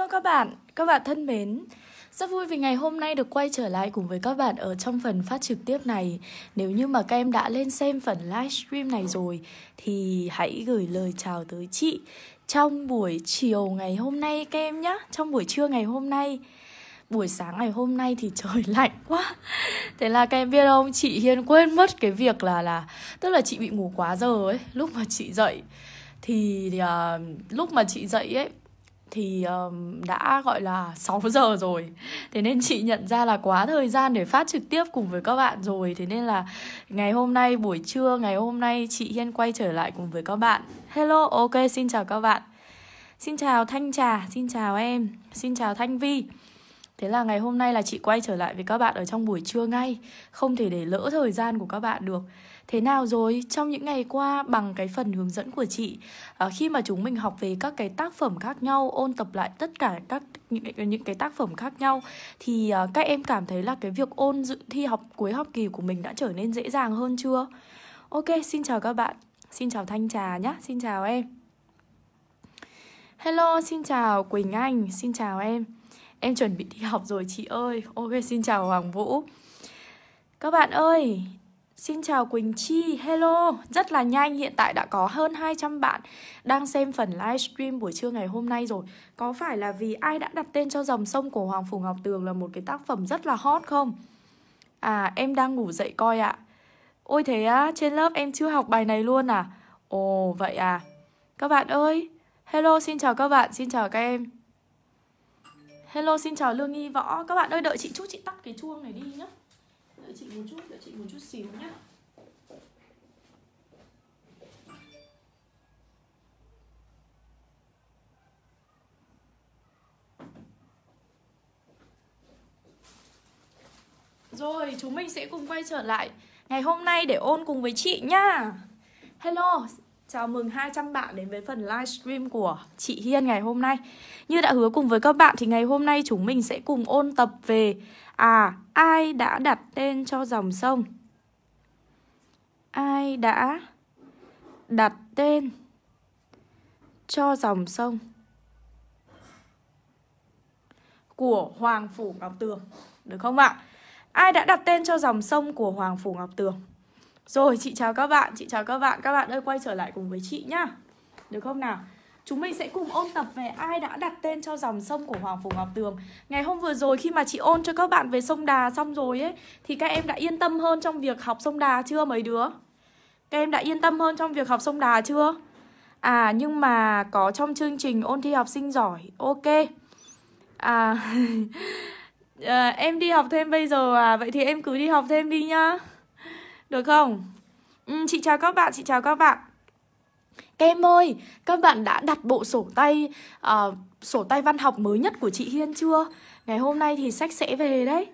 Hello các bạn, các bạn thân mến Rất vui vì ngày hôm nay được quay trở lại cùng với các bạn ở trong phần phát trực tiếp này Nếu như mà các em đã lên xem phần livestream này rồi Thì hãy gửi lời chào tới chị Trong buổi chiều ngày hôm nay các em nhé Trong buổi trưa ngày hôm nay Buổi sáng ngày hôm nay thì trời lạnh quá Thế là các em biết không, chị Hiền quên mất cái việc là là Tức là chị bị ngủ quá giờ ấy, lúc mà chị dậy thì uh, lúc mà chị dậy ấy thì um, đã gọi là 6 giờ rồi thế nên chị nhận ra là quá thời gian để phát trực tiếp cùng với các bạn rồi thế nên là ngày hôm nay buổi trưa ngày hôm nay chị hiên quay trở lại cùng với các bạn hello ok xin chào các bạn xin chào thanh trà xin chào em xin chào thanh vi Thế là ngày hôm nay là chị quay trở lại với các bạn ở trong buổi trưa ngay Không thể để lỡ thời gian của các bạn được Thế nào rồi, trong những ngày qua bằng cái phần hướng dẫn của chị à, Khi mà chúng mình học về các cái tác phẩm khác nhau Ôn tập lại tất cả các những, những cái tác phẩm khác nhau Thì à, các em cảm thấy là cái việc ôn dự thi học cuối học kỳ của mình đã trở nên dễ dàng hơn chưa? Ok, xin chào các bạn Xin chào Thanh Trà nhé, xin chào em Hello, xin chào Quỳnh Anh, xin chào em Em chuẩn bị đi học rồi chị ơi Ok xin chào Hoàng Vũ Các bạn ơi Xin chào Quỳnh Chi, hello Rất là nhanh, hiện tại đã có hơn 200 bạn Đang xem phần livestream buổi trưa ngày hôm nay rồi Có phải là vì ai đã đặt tên cho dòng sông của Hoàng Phủ Ngọc Tường Là một cái tác phẩm rất là hot không? À, em đang ngủ dậy coi ạ Ôi thế á, trên lớp em chưa học bài này luôn à? Ồ, vậy à Các bạn ơi, hello, xin chào các bạn, xin chào các em Hello xin chào Lương Nghi Võ Các bạn ơi đợi chị chút chị tắt cái chuông này đi nhá Đợi chị một chút, đợi chị một chút xíu nhá Rồi chúng mình sẽ cùng quay trở lại Ngày hôm nay để ôn cùng với chị nhá Hello Chào mừng 200 bạn đến với phần livestream của chị Hiên ngày hôm nay. Như đã hứa cùng với các bạn thì ngày hôm nay chúng mình sẽ cùng ôn tập về à ai đã đặt tên cho dòng sông? Ai đã đặt tên cho dòng sông của Hoàng phủ Ngọc Tường, được không ạ? Ai đã đặt tên cho dòng sông của Hoàng phủ Ngọc Tường? Rồi chị chào các bạn, chị chào các bạn Các bạn ơi quay trở lại cùng với chị nhá Được không nào? Chúng mình sẽ cùng ôn tập về ai đã đặt tên cho dòng sông của Hoàng Phủ Ngọc Tường Ngày hôm vừa rồi khi mà chị ôn cho các bạn về sông Đà xong rồi ấy Thì các em đã yên tâm hơn trong việc học sông Đà chưa mấy đứa? Các em đã yên tâm hơn trong việc học sông Đà chưa? À nhưng mà có trong chương trình ôn thi học sinh giỏi Ok À, à em đi học thêm bây giờ à Vậy thì em cứ đi học thêm đi nhá được không? Ừ, chị chào các bạn, chị chào các bạn Kem ơi, các bạn đã đặt bộ sổ tay uh, Sổ tay văn học mới nhất của chị Hiên chưa? Ngày hôm nay thì sách sẽ về đấy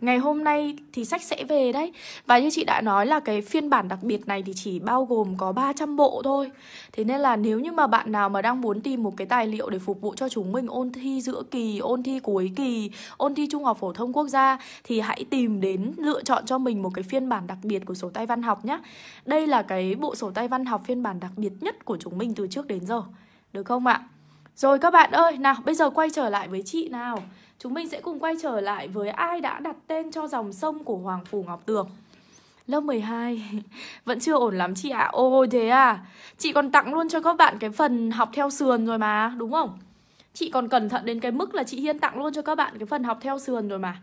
ngày hôm nay thì sách sẽ về đấy Và như chị đã nói là cái phiên bản đặc biệt này thì chỉ bao gồm có 300 bộ thôi Thế nên là nếu như mà bạn nào mà đang muốn tìm một cái tài liệu để phục vụ cho chúng mình ôn thi giữa kỳ, ôn thi cuối kỳ, ôn thi trung học phổ thông quốc gia Thì hãy tìm đến lựa chọn cho mình một cái phiên bản đặc biệt của sổ tay văn học nhé Đây là cái bộ sổ tay văn học phiên bản đặc biệt nhất của chúng mình từ trước đến giờ Được không ạ? Rồi các bạn ơi, nào bây giờ quay trở lại với chị nào Chúng mình sẽ cùng quay trở lại với ai đã đặt tên cho dòng sông của Hoàng Phủ Ngọc Tường Lớp 12 Vẫn chưa ổn lắm chị ạ à. Ôi thế à Chị còn tặng luôn cho các bạn cái phần học theo sườn rồi mà Đúng không Chị còn cẩn thận đến cái mức là chị Hiên tặng luôn cho các bạn cái phần học theo sườn rồi mà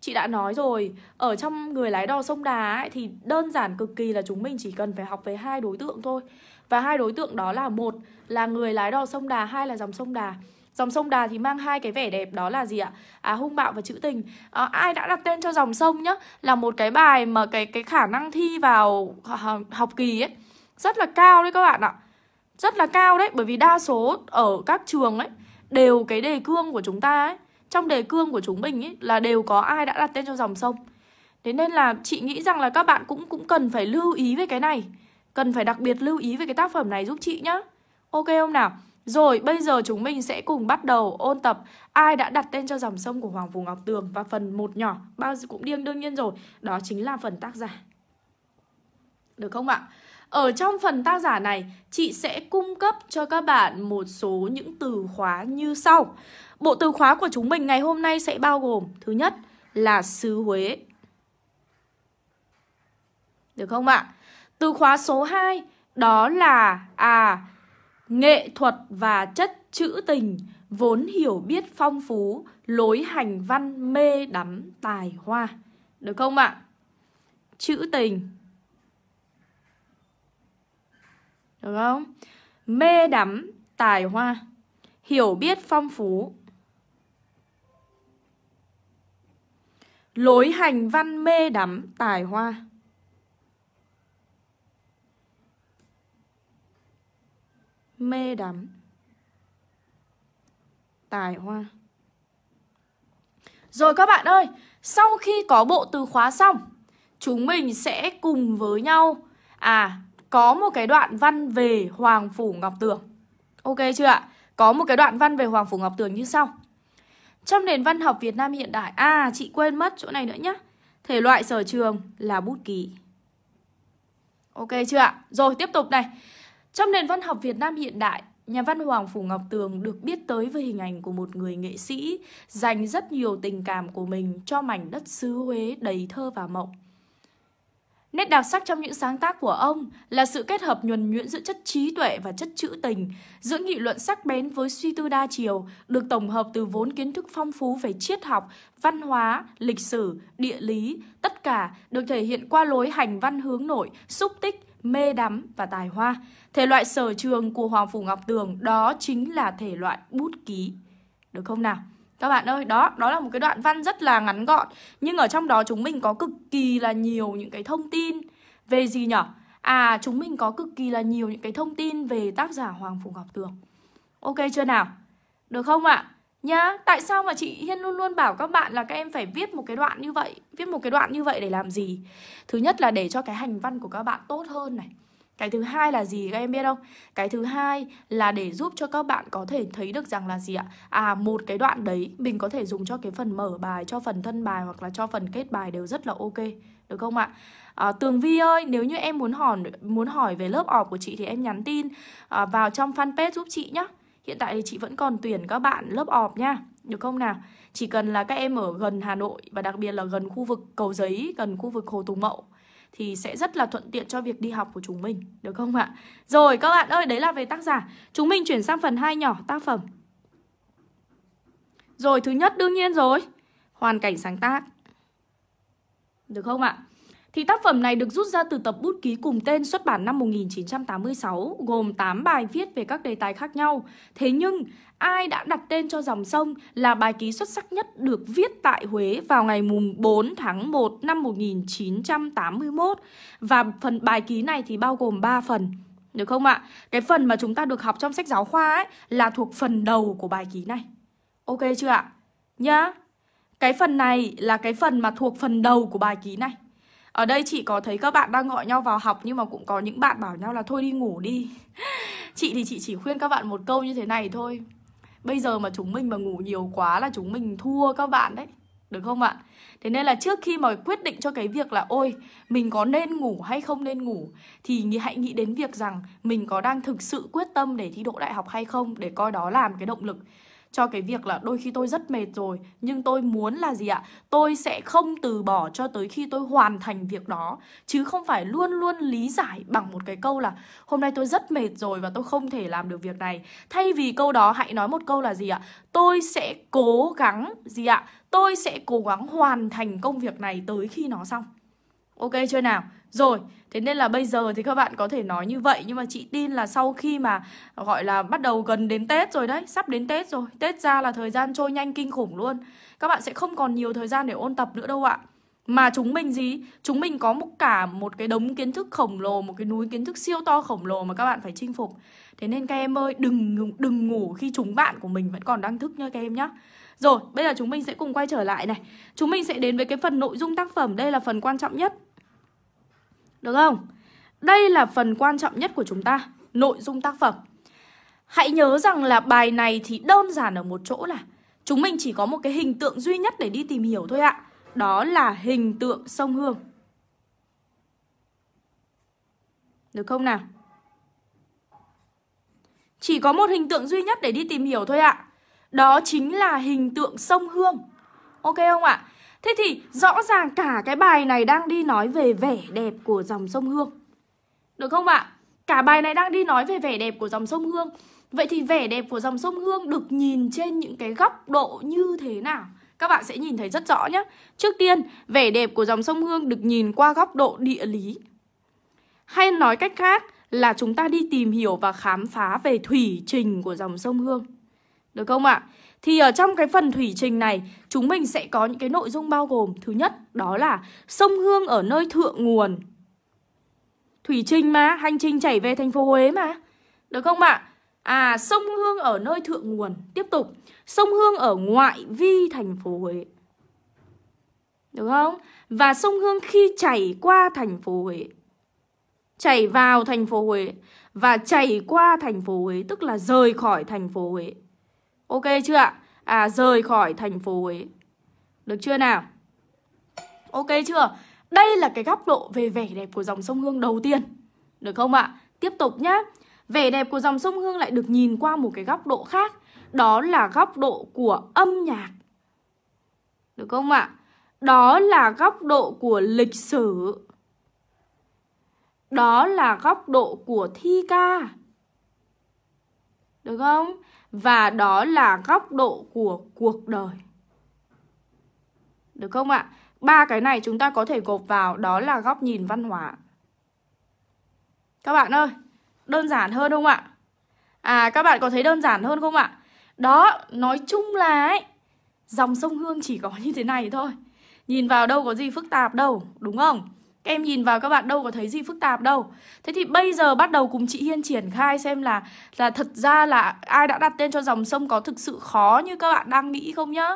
Chị đã nói rồi Ở trong người lái đò sông đá ấy, Thì đơn giản cực kỳ là chúng mình chỉ cần phải học về hai đối tượng thôi Và hai đối tượng đó là một Là người lái đò sông đà Hai là dòng sông đà Dòng sông Đà thì mang hai cái vẻ đẹp đó là gì ạ? À hung bạo và trữ tình. À, ai đã đặt tên cho dòng sông nhá là một cái bài mà cái cái khả năng thi vào học kỳ ấy rất là cao đấy các bạn ạ. Rất là cao đấy bởi vì đa số ở các trường ấy đều cái đề cương của chúng ta ấy, trong đề cương của chúng mình ấy là đều có ai đã đặt tên cho dòng sông. Thế nên là chị nghĩ rằng là các bạn cũng cũng cần phải lưu ý về cái này. Cần phải đặc biệt lưu ý về cái tác phẩm này giúp chị nhá. Ok không nào? Rồi bây giờ chúng mình sẽ cùng bắt đầu ôn tập ai đã đặt tên cho dòng sông của Hoàng Vũ Ngọc Tường và phần một nhỏ bao giờ cũng điên đương nhiên rồi, đó chính là phần tác giả. Được không ạ? Ở trong phần tác giả này, chị sẽ cung cấp cho các bạn một số những từ khóa như sau. Bộ từ khóa của chúng mình ngày hôm nay sẽ bao gồm thứ nhất là xứ Huế. Được không ạ? Từ khóa số 2 đó là à Nghệ thuật và chất chữ tình vốn hiểu biết phong phú, lối hành văn mê đắm tài hoa. Được không ạ? chữ tình. Được không? Mê đắm tài hoa, hiểu biết phong phú. Lối hành văn mê đắm tài hoa. mê đắm tài hoa rồi các bạn ơi sau khi có bộ từ khóa xong chúng mình sẽ cùng với nhau à có một cái đoạn văn về hoàng phủ ngọc tường ok chưa ạ có một cái đoạn văn về hoàng phủ ngọc tường như sau trong nền văn học Việt Nam hiện đại À chị quên mất chỗ này nữa nhé. Thể loại sở trường là bút ký Ok chưa ạ? Rồi tiếp tục này trong nền văn học Việt Nam hiện đại, nhà văn Hoàng Phủ Ngọc Tường được biết tới với hình ảnh của một người nghệ sĩ dành rất nhiều tình cảm của mình cho mảnh đất xứ Huế đầy thơ và mộng. Nét đặc sắc trong những sáng tác của ông là sự kết hợp nhuần nhuyễn giữa chất trí tuệ và chất trữ tình, giữa nghị luận sắc bén với suy tư đa chiều, được tổng hợp từ vốn kiến thức phong phú về triết học, văn hóa, lịch sử, địa lý, tất cả được thể hiện qua lối hành văn hướng nội, xúc tích, mê đắm và tài hoa. Thể loại sở trường của Hoàng Phủ Ngọc Tường đó chính là thể loại bút ký. Được không nào? Các bạn ơi, đó, đó là một cái đoạn văn rất là ngắn gọn Nhưng ở trong đó chúng mình có cực kỳ là nhiều những cái thông tin Về gì nhở? À, chúng mình có cực kỳ là nhiều những cái thông tin về tác giả Hoàng Phủ Ngọc Tường Ok chưa nào? Được không ạ? À? Nhá, tại sao mà chị Hiên luôn luôn bảo các bạn là các em phải viết một cái đoạn như vậy Viết một cái đoạn như vậy để làm gì Thứ nhất là để cho cái hành văn của các bạn tốt hơn này cái thứ hai là gì các em biết không? Cái thứ hai là để giúp cho các bạn có thể thấy được rằng là gì ạ? À một cái đoạn đấy mình có thể dùng cho cái phần mở bài, cho phần thân bài hoặc là cho phần kết bài đều rất là ok. Được không ạ? À, Tường Vi ơi, nếu như em muốn hỏi muốn hỏi về lớp ỏ của chị thì em nhắn tin à, vào trong fanpage giúp chị nhé Hiện tại thì chị vẫn còn tuyển các bạn lớp ọp nha Được không nào? Chỉ cần là các em ở gần Hà Nội Và đặc biệt là gần khu vực Cầu Giấy, gần khu vực Hồ Tùng Mậu thì sẽ rất là thuận tiện cho việc đi học của chúng mình, được không ạ? Rồi các bạn ơi, đấy là về tác giả. Chúng mình chuyển sang phần 2 nhỏ tác phẩm. Rồi thứ nhất đương nhiên rồi, hoàn cảnh sáng tác. Được không ạ? thì tác phẩm này được rút ra từ tập bút ký cùng tên xuất bản năm 1986, gồm 8 bài viết về các đề tài khác nhau. Thế nhưng, ai đã đặt tên cho dòng sông là bài ký xuất sắc nhất được viết tại Huế vào ngày mùng 4 tháng 1 năm 1981. Và phần bài ký này thì bao gồm 3 phần. Được không ạ? Cái phần mà chúng ta được học trong sách giáo khoa ấy là thuộc phần đầu của bài ký này. Ok chưa ạ? Nhá. Cái phần này là cái phần mà thuộc phần đầu của bài ký này ở đây chị có thấy các bạn đang gọi nhau vào học nhưng mà cũng có những bạn bảo nhau là thôi đi ngủ đi chị thì chị chỉ khuyên các bạn một câu như thế này thôi bây giờ mà chúng mình mà ngủ nhiều quá là chúng mình thua các bạn đấy được không ạ? Thế nên là trước khi mà quyết định cho cái việc là ôi mình có nên ngủ hay không nên ngủ thì hãy nghĩ đến việc rằng mình có đang thực sự quyết tâm để thi đỗ đại học hay không để coi đó làm cái động lực cho cái việc là đôi khi tôi rất mệt rồi nhưng tôi muốn là gì ạ tôi sẽ không từ bỏ cho tới khi tôi hoàn thành việc đó chứ không phải luôn luôn lý giải bằng một cái câu là hôm nay tôi rất mệt rồi và tôi không thể làm được việc này thay vì câu đó hãy nói một câu là gì ạ tôi sẽ cố gắng gì ạ tôi sẽ cố gắng hoàn thành công việc này tới khi nó xong ok chưa nào rồi Thế nên là bây giờ thì các bạn có thể nói như vậy Nhưng mà chị tin là sau khi mà gọi là bắt đầu gần đến Tết rồi đấy Sắp đến Tết rồi Tết ra là thời gian trôi nhanh kinh khủng luôn Các bạn sẽ không còn nhiều thời gian để ôn tập nữa đâu ạ mà chúng mình gì chúng mình có một cả một cái đống kiến thức khổng lồ một cái núi kiến thức siêu to khổng lồ mà các bạn phải chinh phục thế nên các em ơi đừng đừng ngủ khi chúng bạn của mình vẫn còn đang thức nha các em nhá rồi bây giờ chúng mình sẽ cùng quay trở lại này chúng mình sẽ đến với cái phần nội dung tác phẩm đây là phần quan trọng nhất được không? Đây là phần quan trọng nhất của chúng ta, nội dung tác phẩm. Hãy nhớ rằng là bài này thì đơn giản ở một chỗ là chúng mình chỉ có một cái hình tượng duy nhất để đi tìm hiểu thôi ạ. Đó là hình tượng sông Hương. Được không nào? Chỉ có một hình tượng duy nhất để đi tìm hiểu thôi ạ. Đó chính là hình tượng sông Hương. Ok không ạ? Thế thì rõ ràng cả cái bài này đang đi nói về vẻ đẹp của dòng sông Hương. Được không ạ? Cả bài này đang đi nói về vẻ đẹp của dòng sông Hương. Vậy thì vẻ đẹp của dòng sông Hương được nhìn trên những cái góc độ như thế nào? Các bạn sẽ nhìn thấy rất rõ nhé. Trước tiên, vẻ đẹp của dòng sông Hương được nhìn qua góc độ địa lý. Hay nói cách khác là chúng ta đi tìm hiểu và khám phá về thủy trình của dòng sông Hương. Được không ạ? À? Thì ở trong cái phần thủy trình này, chúng mình sẽ có những cái nội dung bao gồm thứ nhất đó là sông Hương ở nơi thượng nguồn. Thủy trình mà, hành trình chảy về thành phố Huế mà. Được không ạ? À, sông Hương ở nơi thượng nguồn. Tiếp tục, sông Hương ở ngoại vi thành phố Huế. Được không? Và sông Hương khi chảy qua thành phố Huế. Chảy vào thành phố Huế và chảy qua thành phố Huế tức là rời khỏi thành phố Huế. Ok chưa ạ? À rời khỏi thành phố ấy Được chưa nào? Ok chưa? Đây là cái góc độ về vẻ đẹp của dòng sông Hương đầu tiên. Được không ạ? Tiếp tục nhá. Vẻ đẹp của dòng sông Hương lại được nhìn qua một cái góc độ khác. Đó là góc độ của âm nhạc. Được không ạ? Đó là góc độ của lịch sử. Đó là góc độ của thi ca. Được không? Và đó là góc độ của cuộc đời. Được không ạ? Ba cái này chúng ta có thể gộp vào đó là góc nhìn văn hóa. Các bạn ơi, đơn giản hơn không ạ? À các bạn có thấy đơn giản hơn không ạ? Đó, nói chung là ấy, dòng sông Hương chỉ có như thế này thôi. Nhìn vào đâu có gì phức tạp đâu, đúng không? Các em nhìn vào các bạn đâu có thấy gì phức tạp đâu Thế thì bây giờ bắt đầu cùng chị Hiên triển khai xem là là thật ra là ai đã đặt tên cho dòng sông có thực sự khó như các bạn đang nghĩ không nhá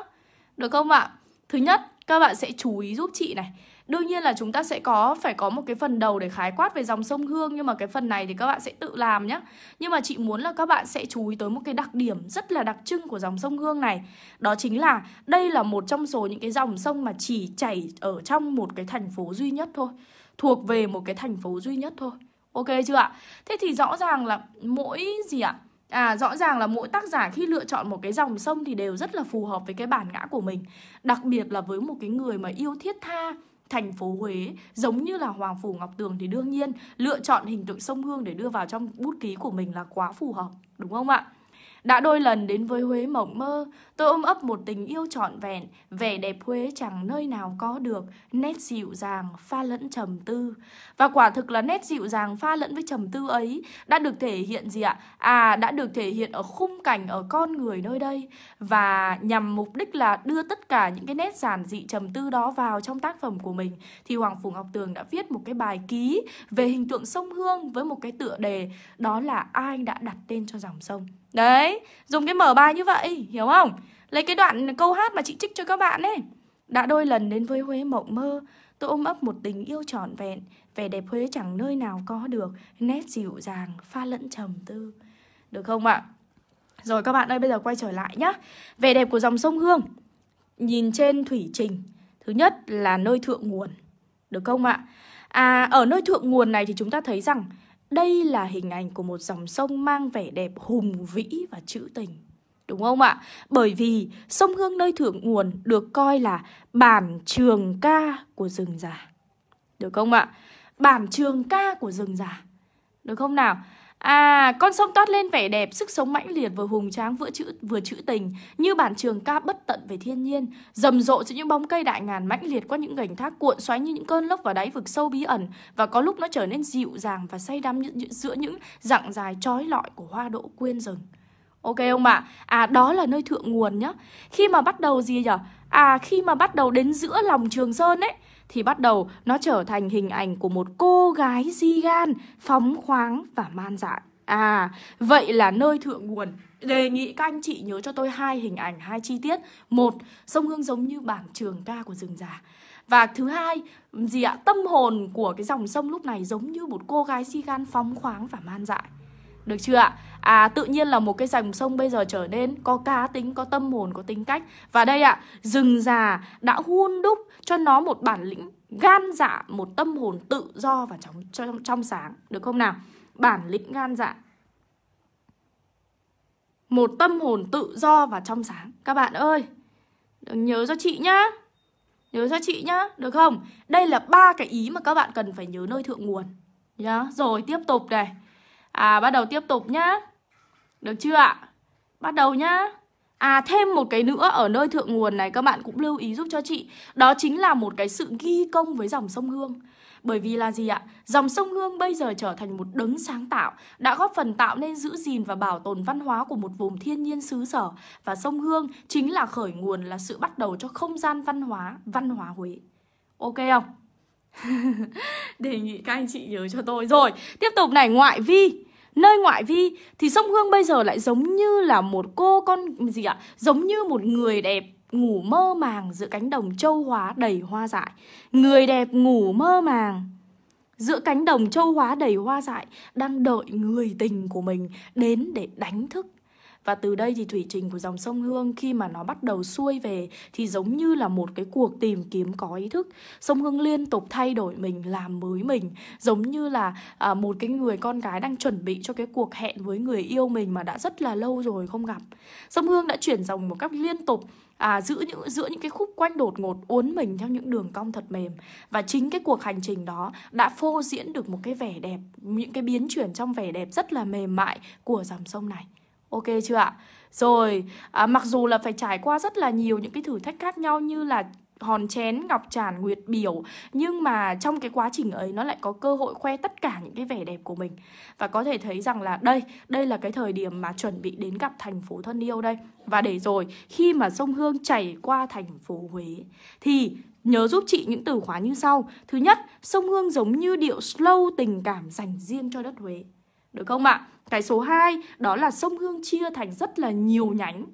Được không ạ? Thứ nhất, các bạn sẽ chú ý giúp chị này đương nhiên là chúng ta sẽ có phải có một cái phần đầu để khái quát về dòng sông Hương nhưng mà cái phần này thì các bạn sẽ tự làm nhé nhưng mà chị muốn là các bạn sẽ chú ý tới một cái đặc điểm rất là đặc trưng của dòng sông Hương này đó chính là đây là một trong số những cái dòng sông mà chỉ chảy ở trong một cái thành phố duy nhất thôi thuộc về một cái thành phố duy nhất thôi ok chưa ạ thế thì rõ ràng là mỗi gì ạ À, rõ ràng là mỗi tác giả khi lựa chọn một cái dòng sông thì đều rất là phù hợp với cái bản ngã của mình Đặc biệt là với một cái người mà yêu thiết tha thành phố Huế giống như là Hoàng Phủ Ngọc Tường thì đương nhiên lựa chọn hình tượng sông Hương để đưa vào trong bút ký của mình là quá phù hợp đúng không ạ? Đã đôi lần đến với Huế mộng mơ, tôi ôm ấp một tình yêu trọn vẹn, vẻ đẹp Huế chẳng nơi nào có được, nét dịu dàng, pha lẫn trầm tư. Và quả thực là nét dịu dàng pha lẫn với trầm tư ấy đã được thể hiện gì ạ? À, đã được thể hiện ở khung cảnh, ở con người nơi đây. Và nhằm mục đích là đưa tất cả những cái nét giản dị trầm tư đó vào trong tác phẩm của mình, thì Hoàng Phủ Ngọc Tường đã viết một cái bài ký về hình tượng sông Hương với một cái tựa đề đó là ai đã đặt tên cho dòng sông. Đấy, dùng cái mở bài như vậy, hiểu không? Lấy cái đoạn câu hát mà chị trích cho các bạn ấy Đã đôi lần đến với Huế mộng mơ Tôi ôm ấp một tình yêu trọn vẹn Vẻ đẹp Huế chẳng nơi nào có được Nét dịu dàng, pha lẫn trầm tư Được không ạ? À? Rồi các bạn ơi, bây giờ quay trở lại nhá Vẻ đẹp của dòng sông Hương Nhìn trên thủy trình Thứ nhất là nơi thượng nguồn Được không ạ? À? à, ở nơi thượng nguồn này thì chúng ta thấy rằng đây là hình ảnh của một dòng sông mang vẻ đẹp hùng vĩ và trữ tình. Đúng không ạ? Bởi vì sông Hương nơi thượng nguồn được coi là bản trường ca của rừng già. Được không ạ? Bản trường ca của rừng già. Được không nào? À, con sông toát lên vẻ đẹp, sức sống mãnh liệt vừa hùng tráng vừa chữ vừa trữ tình, như bản trường ca bất tận về thiên nhiên, rầm rộ giữa những bóng cây đại ngàn mãnh liệt qua những gành thác cuộn xoáy như những cơn lốc vào đáy vực sâu bí ẩn và có lúc nó trở nên dịu dàng và say đắm giữa những dặng dài trói lọi của hoa đỗ quyên rừng. Ok không ạ? À? à đó là nơi thượng nguồn nhá. Khi mà bắt đầu gì nhở? À khi mà bắt đầu đến giữa lòng Trường Sơn ấy thì bắt đầu nó trở thành hình ảnh của một cô gái di gan, phóng khoáng và man dại. À, vậy là nơi thượng nguồn. Đề nghị các anh chị nhớ cho tôi hai hình ảnh, hai chi tiết. Một, sông Hương giống như bản trường ca của rừng già. Và thứ hai, gì ạ? Tâm hồn của cái dòng sông lúc này giống như một cô gái si gan phóng khoáng và man dại. Được chưa ạ? À tự nhiên là một cái dòng sông bây giờ trở nên có cá tính, có tâm hồn, có tính cách Và đây ạ, rừng già đã hun đúc cho nó một bản lĩnh gan dạ Một tâm hồn tự do và trong, trong, trong sáng Được không nào? Bản lĩnh gan dạ Một tâm hồn tự do và trong sáng Các bạn ơi, nhớ cho chị nhá Nhớ cho chị nhá, được không? Đây là ba cái ý mà các bạn cần phải nhớ nơi thượng nguồn nhá. Rồi tiếp tục này À bắt đầu tiếp tục nhá Được chưa ạ? Bắt đầu nhá À thêm một cái nữa ở nơi thượng nguồn này các bạn cũng lưu ý giúp cho chị Đó chính là một cái sự ghi công với dòng sông Hương bởi vì là gì ạ? Dòng sông Hương bây giờ trở thành một đấng sáng tạo, đã góp phần tạo nên giữ gìn và bảo tồn văn hóa của một vùng thiên nhiên xứ sở. Và sông Hương chính là khởi nguồn, là sự bắt đầu cho không gian văn hóa, văn hóa Huế. Ok không? Đề nghị các anh chị nhớ cho tôi. Rồi, tiếp tục này, ngoại vi nơi ngoại vi thì sông hương bây giờ lại giống như là một cô con gì ạ giống như một người đẹp ngủ mơ màng giữa cánh đồng châu hóa đầy hoa dại người đẹp ngủ mơ màng giữa cánh đồng châu hóa đầy hoa dại đang đợi người tình của mình đến để đánh thức và từ đây thì thủy trình của dòng sông Hương khi mà nó bắt đầu xuôi về thì giống như là một cái cuộc tìm kiếm có ý thức. Sông Hương liên tục thay đổi mình, làm mới mình, giống như là à, một cái người con gái đang chuẩn bị cho cái cuộc hẹn với người yêu mình mà đã rất là lâu rồi không gặp. Sông Hương đã chuyển dòng một cách liên tục à, giữa những giữa những cái khúc quanh đột ngột uốn mình theo những đường cong thật mềm và chính cái cuộc hành trình đó đã phô diễn được một cái vẻ đẹp những cái biến chuyển trong vẻ đẹp rất là mềm mại của dòng sông này Ok chưa ạ? Rồi, à, mặc dù là phải trải qua rất là nhiều những cái thử thách khác nhau như là hòn chén, ngọc tràn, nguyệt biểu Nhưng mà trong cái quá trình ấy nó lại có cơ hội khoe tất cả những cái vẻ đẹp của mình Và có thể thấy rằng là đây, đây là cái thời điểm mà chuẩn bị đến gặp thành phố thân yêu đây Và để rồi khi mà sông Hương chảy qua thành phố Huế Thì Nhớ giúp chị những từ khóa như sau Thứ nhất, sông Hương giống như điệu slow tình cảm dành riêng cho đất Huế được không ạ? Cái số 2 đó là sông Hương chia thành rất là nhiều nhánh.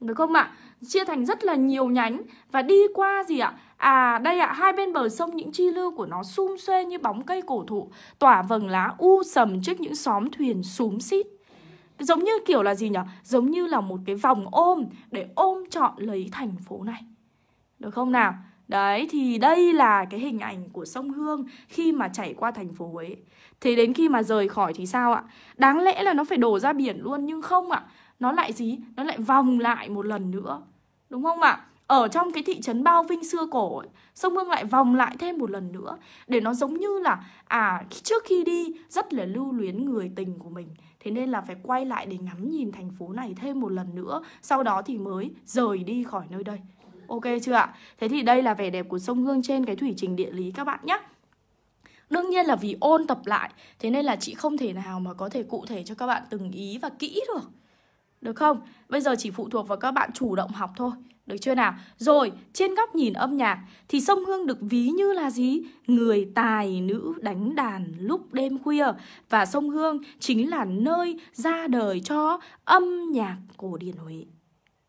Được không ạ? Chia thành rất là nhiều nhánh và đi qua gì ạ? À đây ạ, hai bên bờ sông những chi lưu của nó sum xuê như bóng cây cổ thụ, tỏa vầng lá u sầm trước những xóm thuyền súng xít. Giống như kiểu là gì nhỉ? Giống như là một cái vòng ôm để ôm trọn lấy thành phố này. Được không nào? Đấy thì đây là cái hình ảnh của sông Hương khi mà chảy qua thành phố Huế. Thế đến khi mà rời khỏi thì sao ạ? Đáng lẽ là nó phải đổ ra biển luôn nhưng không ạ. Nó lại gì? Nó lại vòng lại một lần nữa. Đúng không ạ? Ở trong cái thị trấn Bao Vinh xưa cổ ấy, sông Hương lại vòng lại thêm một lần nữa để nó giống như là à trước khi đi rất là lưu luyến người tình của mình. Thế nên là phải quay lại để ngắm nhìn thành phố này thêm một lần nữa, sau đó thì mới rời đi khỏi nơi đây. Ok chưa ạ? Thế thì đây là vẻ đẹp của sông Hương trên cái thủy trình địa lý các bạn nhé. Đương nhiên là vì ôn tập lại, thế nên là chị không thể nào mà có thể cụ thể cho các bạn từng ý và kỹ được. Được không? Bây giờ chỉ phụ thuộc vào các bạn chủ động học thôi. Được chưa nào? Rồi, trên góc nhìn âm nhạc thì sông Hương được ví như là gì? Người tài nữ đánh đàn lúc đêm khuya và sông Hương chính là nơi ra đời cho âm nhạc cổ điển Huế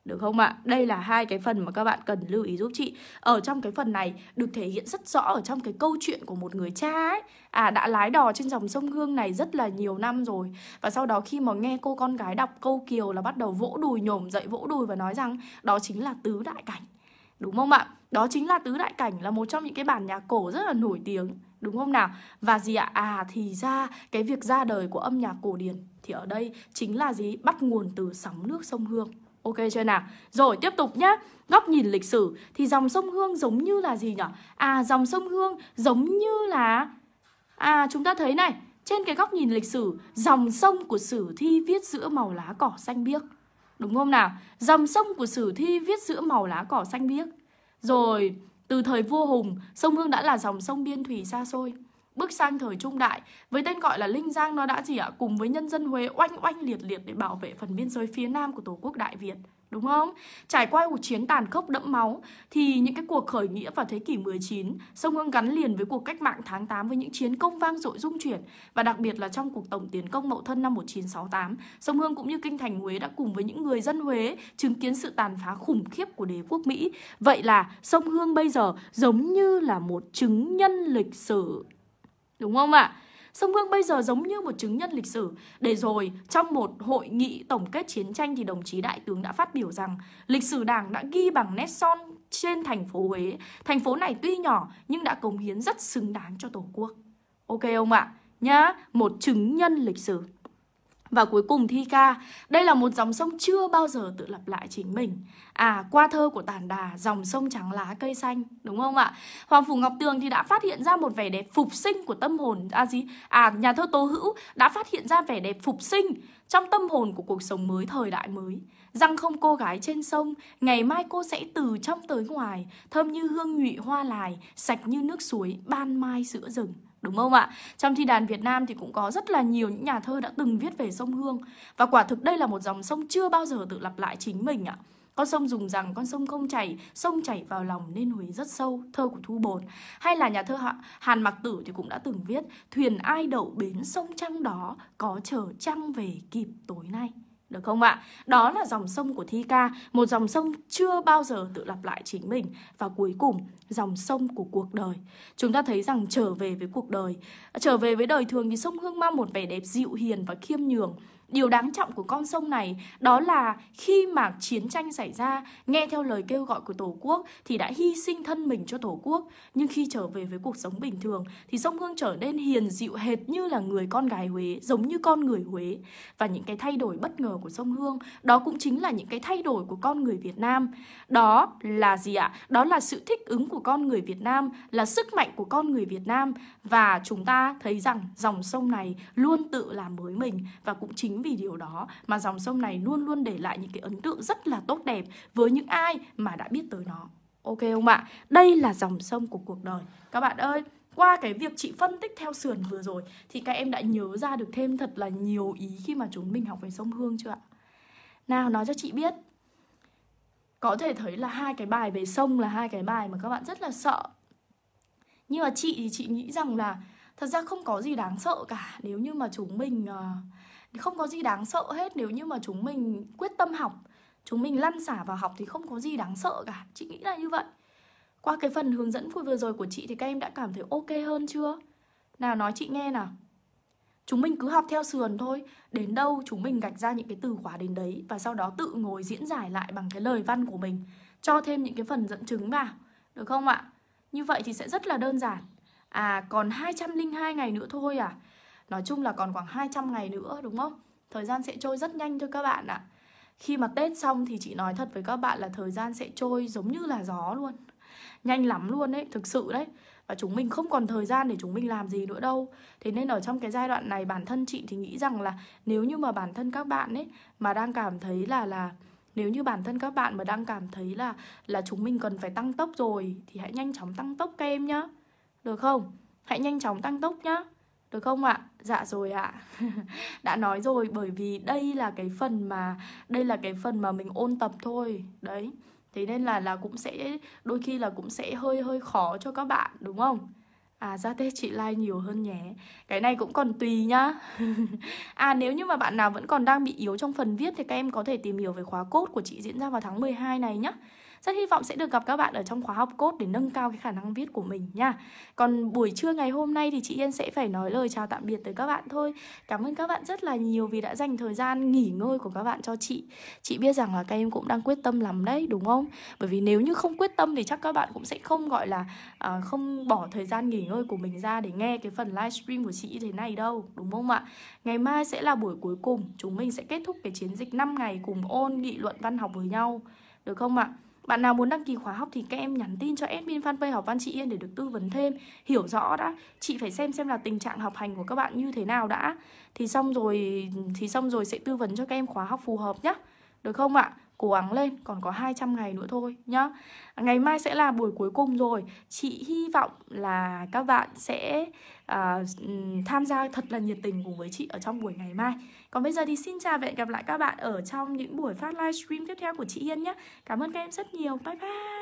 được không ạ? Đây là hai cái phần mà các bạn cần lưu ý giúp chị. Ở trong cái phần này được thể hiện rất rõ ở trong cái câu chuyện của một người cha ấy. À đã lái đò trên dòng sông Hương này rất là nhiều năm rồi. Và sau đó khi mà nghe cô con gái đọc câu Kiều là bắt đầu vỗ đùi nhổm dậy vỗ đùi và nói rằng đó chính là tứ đại cảnh. Đúng không ạ? Đó chính là tứ đại cảnh là một trong những cái bản nhạc cổ rất là nổi tiếng đúng không nào? Và gì ạ? À? à thì ra cái việc ra đời của âm nhạc cổ điển thì ở đây chính là gì? Bắt nguồn từ sóng nước sông Hương Ok chưa nào? Rồi tiếp tục nhá Góc nhìn lịch sử thì dòng sông Hương giống như là gì nhỉ? À dòng sông Hương giống như là... À chúng ta thấy này Trên cái góc nhìn lịch sử Dòng sông của sử thi viết giữa màu lá cỏ xanh biếc Đúng không nào? Dòng sông của sử thi viết giữa màu lá cỏ xanh biếc Rồi từ thời vua Hùng Sông Hương đã là dòng sông biên thủy xa xôi bước sang thời trung đại với tên gọi là Linh Giang nó đã gì ạ? Cùng với nhân dân Huế oanh oanh liệt liệt để bảo vệ phần biên giới phía nam của Tổ quốc Đại Việt đúng không? Trải qua cuộc chiến tàn khốc đẫm máu thì những cái cuộc khởi nghĩa vào thế kỷ 19 sông Hương gắn liền với cuộc cách mạng tháng 8 với những chiến công vang dội dung chuyển và đặc biệt là trong cuộc tổng tiến công Mậu Thân năm 1968, sông Hương cũng như kinh thành Huế đã cùng với những người dân Huế chứng kiến sự tàn phá khủng khiếp của đế quốc Mỹ. Vậy là sông Hương bây giờ giống như là một chứng nhân lịch sử Đúng không ạ? Sông Hương bây giờ giống như một chứng nhân lịch sử. Để rồi, trong một hội nghị tổng kết chiến tranh thì đồng chí Đại tướng đã phát biểu rằng lịch sử đảng đã ghi bằng nét son trên thành phố Huế. Thành phố này tuy nhỏ nhưng đã cống hiến rất xứng đáng cho Tổ quốc. Ok không ạ? Nhá, một chứng nhân lịch sử và cuối cùng thi ca đây là một dòng sông chưa bao giờ tự lặp lại chính mình à qua thơ của tản đà dòng sông trắng lá cây xanh đúng không ạ hoàng phủ ngọc tường thì đã phát hiện ra một vẻ đẹp phục sinh của tâm hồn à gì à nhà thơ tố hữu đã phát hiện ra vẻ đẹp phục sinh trong tâm hồn của cuộc sống mới thời đại mới rằng không cô gái trên sông ngày mai cô sẽ từ trong tới ngoài thơm như hương nhụy hoa lài sạch như nước suối ban mai giữa rừng Đúng không ạ? Trong thi đàn Việt Nam thì cũng có rất là nhiều những nhà thơ đã từng viết về sông Hương Và quả thực đây là một dòng sông chưa bao giờ tự lặp lại chính mình ạ con sông dùng rằng con sông không chảy, sông chảy vào lòng nên Huế rất sâu, thơ của Thu Bồn. Hay là nhà thơ Hàn Mặc Tử thì cũng đã từng viết Thuyền ai đậu bến sông trăng đó, có chờ trăng về kịp tối nay được không ạ? Đó là dòng sông của thi ca, một dòng sông chưa bao giờ tự lặp lại chính mình và cuối cùng dòng sông của cuộc đời. Chúng ta thấy rằng trở về với cuộc đời, trở về với đời thường thì sông Hương mang một vẻ đẹp dịu hiền và khiêm nhường Điều đáng trọng của con sông này đó là khi mà chiến tranh xảy ra, nghe theo lời kêu gọi của Tổ quốc thì đã hy sinh thân mình cho Tổ quốc. Nhưng khi trở về với cuộc sống bình thường thì sông Hương trở nên hiền dịu hệt như là người con gái Huế, giống như con người Huế. Và những cái thay đổi bất ngờ của sông Hương đó cũng chính là những cái thay đổi của con người Việt Nam. Đó là gì ạ? Đó là sự thích ứng của con người Việt Nam, là sức mạnh của con người Việt Nam. Và chúng ta thấy rằng dòng sông này luôn tự làm mới mình và cũng chính vì điều đó mà dòng sông này luôn luôn để lại những cái ấn tượng rất là tốt đẹp với những ai mà đã biết tới nó. Ok không ạ? Đây là dòng sông của cuộc đời. Các bạn ơi, qua cái việc chị phân tích theo sườn vừa rồi thì các em đã nhớ ra được thêm thật là nhiều ý khi mà chúng mình học về sông Hương chưa ạ? Nào nói cho chị biết. Có thể thấy là hai cái bài về sông là hai cái bài mà các bạn rất là sợ. Nhưng mà chị thì chị nghĩ rằng là thật ra không có gì đáng sợ cả nếu như mà chúng mình uh, không có gì đáng sợ hết nếu như mà chúng mình quyết tâm học chúng mình lăn xả vào học thì không có gì đáng sợ cả chị nghĩ là như vậy qua cái phần hướng dẫn vừa rồi của chị thì các em đã cảm thấy ok hơn chưa nào nói chị nghe nào chúng mình cứ học theo sườn thôi đến đâu chúng mình gạch ra những cái từ khóa đến đấy và sau đó tự ngồi diễn giải lại bằng cái lời văn của mình cho thêm những cái phần dẫn chứng vào được không ạ như vậy thì sẽ rất là đơn giản à còn 202 ngày nữa thôi à Nói chung là còn khoảng 200 ngày nữa đúng không? Thời gian sẽ trôi rất nhanh thôi các bạn ạ. À. Khi mà Tết xong thì chị nói thật với các bạn là thời gian sẽ trôi giống như là gió luôn. Nhanh lắm luôn đấy, thực sự đấy. Và chúng mình không còn thời gian để chúng mình làm gì nữa đâu. Thế nên ở trong cái giai đoạn này bản thân chị thì nghĩ rằng là nếu như mà bản thân các bạn ấy mà đang cảm thấy là là nếu như bản thân các bạn mà đang cảm thấy là là chúng mình cần phải tăng tốc rồi thì hãy nhanh chóng tăng tốc kem nhá. Được không? Hãy nhanh chóng tăng tốc nhá được không ạ? Dạ rồi ạ. đã nói rồi bởi vì đây là cái phần mà đây là cái phần mà mình ôn tập thôi. Đấy. Thế nên là là cũng sẽ đôi khi là cũng sẽ hơi hơi khó cho các bạn đúng không? À ra thế chị like nhiều hơn nhé Cái này cũng còn tùy nhá À nếu như mà bạn nào vẫn còn đang bị yếu trong phần viết Thì các em có thể tìm hiểu về khóa cốt của chị diễn ra vào tháng 12 này nhá rất hy vọng sẽ được gặp các bạn ở trong khóa học cốt để nâng cao cái khả năng viết của mình nha. Còn buổi trưa ngày hôm nay thì chị Yên sẽ phải nói lời chào tạm biệt tới các bạn thôi. Cảm ơn các bạn rất là nhiều vì đã dành thời gian nghỉ ngơi của các bạn cho chị. Chị biết rằng là các em cũng đang quyết tâm lắm đấy đúng không? Bởi vì nếu như không quyết tâm thì chắc các bạn cũng sẽ không gọi là uh, không bỏ thời gian nghỉ ngơi của mình ra để nghe cái phần livestream của chị như thế này đâu, đúng không ạ? Ngày mai sẽ là buổi cuối cùng, chúng mình sẽ kết thúc cái chiến dịch 5 ngày cùng ôn nghị luận văn học với nhau, được không ạ? Bạn nào muốn đăng ký khóa học thì các em nhắn tin cho admin fanpage học Văn Chị Yên để được tư vấn thêm Hiểu rõ đã, chị phải xem xem là tình trạng học hành của các bạn như thế nào đã Thì xong rồi thì xong rồi sẽ tư vấn cho các em khóa học phù hợp nhá Được không ạ? Cố gắng lên, còn có 200 ngày nữa thôi nhá Ngày mai sẽ là buổi cuối cùng rồi Chị hy vọng là các bạn sẽ À, tham gia thật là nhiệt tình cùng với chị ở trong buổi ngày mai còn bây giờ thì xin chào và hẹn gặp lại các bạn ở trong những buổi phát livestream tiếp theo của chị Hiên nhé cảm ơn các em rất nhiều bye bye